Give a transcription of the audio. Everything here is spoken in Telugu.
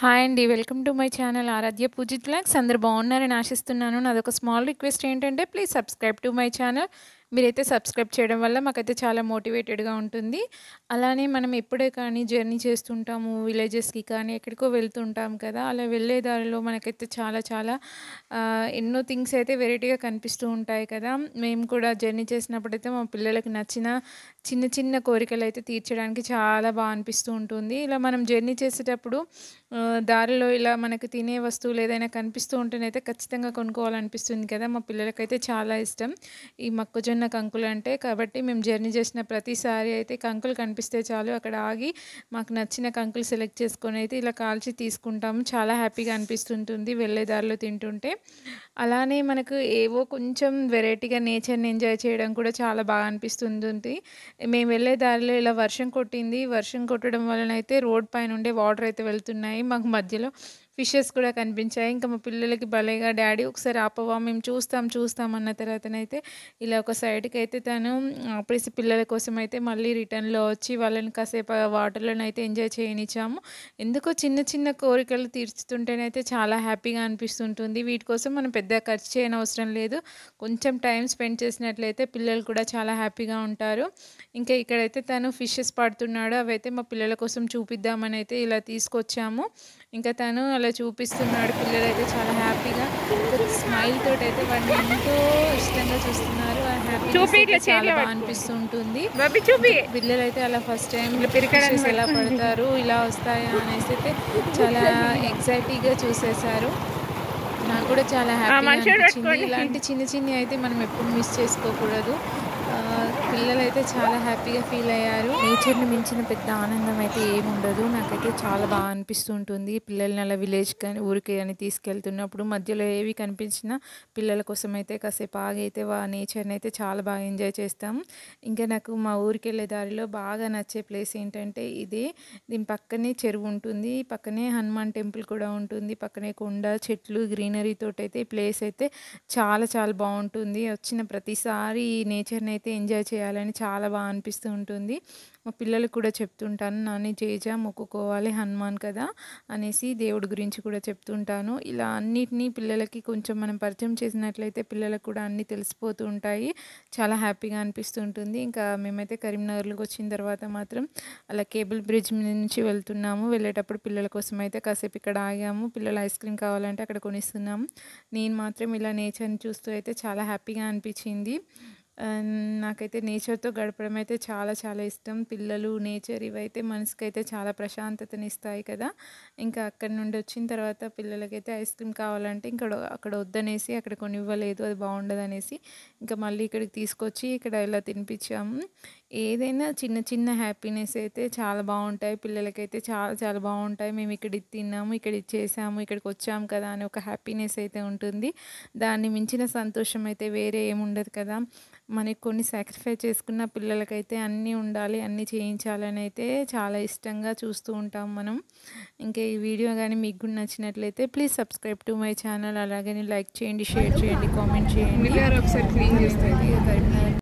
హాయ్ అండి welcome to my channel Aaradhya Pujith లాక్స్ అందరు బాగున్నారని ఆశిస్తున్నాను నాదొక స్మాల్ రిక్వెస్ట్ ఏంటంటే please subscribe to my channel మీరైతే సబ్స్క్రైబ్ చేయడం వల్ల మాకైతే చాలా మోటివేటెడ్గా ఉంటుంది అలానే మనం ఎప్పుడే కానీ జర్నీ చేస్తుంటాము విలేజెస్కి కానీ ఎక్కడికో వెళ్తుంటాం కదా అలా వెళ్ళే దారిలో మనకైతే చాలా చాలా ఎన్నో థింగ్స్ అయితే వెరైటీగా కనిపిస్తూ ఉంటాయి కదా మేము కూడా జర్నీ చేసినప్పుడైతే మా పిల్లలకు నచ్చిన చిన్న చిన్న కోరికలు అయితే తీర్చడానికి చాలా బాగా అనిపిస్తూ ఉంటుంది ఇలా మనం జర్నీ చేసేటప్పుడు దారిలో ఇలా మనకు తినే వస్తువులు ఏదైనా కనిపిస్తూ ఉంటేనైతే ఖచ్చితంగా కొనుక్కోవాలనిపిస్తుంది కదా మా పిల్లలకైతే చాలా ఇష్టం ఈ మొక్కజొన్న చిన్న కంకులు అంటే కాబట్టి మేము జర్నీ చేసిన ప్రతిసారి అయితే కంకులు కనిపిస్తే చాలు అక్కడ ఆగి మాకు నచ్చిన కంకులు సెలెక్ట్ చేసుకొని అయితే ఇలా కాల్చి తీసుకుంటాము చాలా హ్యాపీగా అనిపిస్తుంటుంది వెళ్ళేదారిలో తింటుంటే అలానే మనకు ఏవో కొంచెం వెరైటీగా నేచర్ని ఎంజాయ్ చేయడం కూడా చాలా బాగా అనిపిస్తుంది మేము వెళ్ళే దారిలో ఇలా వర్షం కొట్టింది వర్షం కొట్టడం వలన అయితే రోడ్ పైన ఉండే వాటర్ అయితే వెళ్తున్నాయి మాకు మధ్యలో ఫిషెస్ కూడా కనిపించాయి ఇంకా మా పిల్లలకి భలేగా డాడీ ఒకసారి ఆపవా మేము చూస్తాం చూస్తాం అన్న తర్వాతనైతే ఇలా ఒక సైడ్కి అయితే తను ఆపేసి పిల్లల కోసం అయితే మళ్ళీ రిటర్న్లో వచ్చి వాళ్ళని కాసేపు వాటర్లోనైతే ఎంజాయ్ చేయనిచ్చాము ఎందుకో చిన్న చిన్న కోరికలు తీర్చుతుంటేనైతే చాలా హ్యాపీగా అనిపిస్తుంటుంది వీటి కోసం మనం పెద్ద ఖర్చు చేయనవసరం లేదు కొంచెం టైం స్పెండ్ చేసినట్లయితే పిల్లలు కూడా చాలా హ్యాపీగా ఉంటారు ఇంకా ఇక్కడైతే తను ఫిషెస్ పడుతున్నాడు అవైతే మా పిల్లల కోసం చూపిద్దామని అయితే ఇలా తీసుకొచ్చాము ఇంకా తను అలా ఇలా చూపిస్తున్నాడు పిల్లలు అయితే చాలా హ్యాపీగా స్మైల్ తోటి అయితే వాడిని ఎంతో ఇష్టంగా చూస్తున్నారు చాలా అనిపిస్తుంటుంది పిల్లలు అయితే అలా ఫస్ట్ టైం ఎలా పడతారు ఇలా వస్తాయా అనేసి అయితే చాలా ఎగ్జైటీగా చూసేశారు నాకు కూడా చాలా హ్యాపీ ఇలాంటి చిన్న చిన్న అయితే మనం ఎప్పుడు మిస్ చేసుకోకూడదు పిల్లలు అయితే చాలా హ్యాపీగా ఫీల్ అయ్యారు నేచర్ని మించిన పెద్ద ఆనందం అయితే ఏముండదు నాకైతే చాలా బాగా అనిపిస్తుంటుంది పిల్లల్ని అలా విలేజ్ కానీ ఊరికి కానీ తీసుకెళ్తున్నప్పుడు మధ్యలో ఏవి కనిపించినా పిల్లల కోసం అయితే కాసేపు ఆగైతే వా నేచర్ని అయితే చాలా బాగా ఎంజాయ్ చేస్తాం ఇంకా నాకు మా ఊరికి వెళ్ళే దారిలో బాగా నచ్చే ప్లేస్ ఏంటంటే ఇది దీని పక్కనే చెరువు ఉంటుంది పక్కనే హనుమాన్ టెంపుల్ కూడా ఉంటుంది పక్కనే కొండ చెట్లు గ్రీనరీతో అయితే ప్లేస్ అయితే చాలా చాలా బాగుంటుంది వచ్చిన ప్రతిసారి ఈ నేచర్ని అయితే అయితే ఎంజాయ్ చేయాలని చాలా బాగా అనిపిస్తూ ఉంటుంది మా పిల్లలకు కూడా చెప్తుంటాను నాని చేజా మొక్కుకోవాలి హనుమాన్ కదా అనేసి దేవుడి గురించి కూడా చెప్తుంటాను ఇలా అన్నిటినీ పిల్లలకి కొంచెం మనం పరిచయం చేసినట్లయితే పిల్లలకు కూడా అన్నీ తెలిసిపోతూ ఉంటాయి చాలా హ్యాపీగా అనిపిస్తూ ఉంటుంది ఇంకా మేమైతే కరీంనగర్లోకి వచ్చిన తర్వాత మాత్రం అలా కేబుల్ బ్రిడ్జ్ నుంచి వెళ్తున్నాము వెళ్ళేటప్పుడు పిల్లల కోసం అయితే కాసేపు ఇక్కడ ఆగాము పిల్లలు ఐస్ క్రీమ్ కావాలంటే అక్కడ కొనిస్తున్నాము నేను మాత్రం ఇలా నేచర్ని చూస్తూ అయితే చాలా హ్యాపీగా అనిపించింది నాకైతే నేచర్తో గడపడం అయితే చాలా చాలా ఇష్టం పిల్లలు నేచర్ ఇవైతే మనసుకైతే చాలా ఇస్తాయి కదా ఇంకా అక్కడి నుండి వచ్చిన తర్వాత పిల్లలకైతే ఐస్ క్రీమ్ కావాలంటే ఇంకా అక్కడ వద్దనేసి అక్కడ కొన్ని ఇవ్వలేదు అది బాగుండదు అనేసి ఇంకా మళ్ళీ ఇక్కడికి తీసుకొచ్చి ఇక్కడ ఇలా తినిపించాము ఏదైనా చిన్న చిన్న హ్యాపీనెస్ అయితే చాలా బాగుంటాయి పిల్లలకైతే చాలా చాలా బాగుంటాయి మేము ఇక్కడ ఇది తిన్నాము ఇక్కడ ఇది చేసాము ఇక్కడికి వచ్చాము కదా అని ఒక హ్యాపీనెస్ అయితే ఉంటుంది దాన్ని మించిన సంతోషం అయితే వేరే ఏముండదు కదా మనకి కొన్ని సాక్రిఫైస్ చేసుకున్న పిల్లలకైతే అన్నీ ఉండాలి అన్నీ చేయించాలని అయితే చాలా ఇష్టంగా చూస్తూ ఉంటాం మనం ఇంకా ఈ వీడియో కానీ మీకు కూడా నచ్చినట్లయితే please subscribe to my channel అలాగే లైక్ చేయండి షేర్ చేయండి కామెంట్ చేయండి ఒకసారి క్లీన్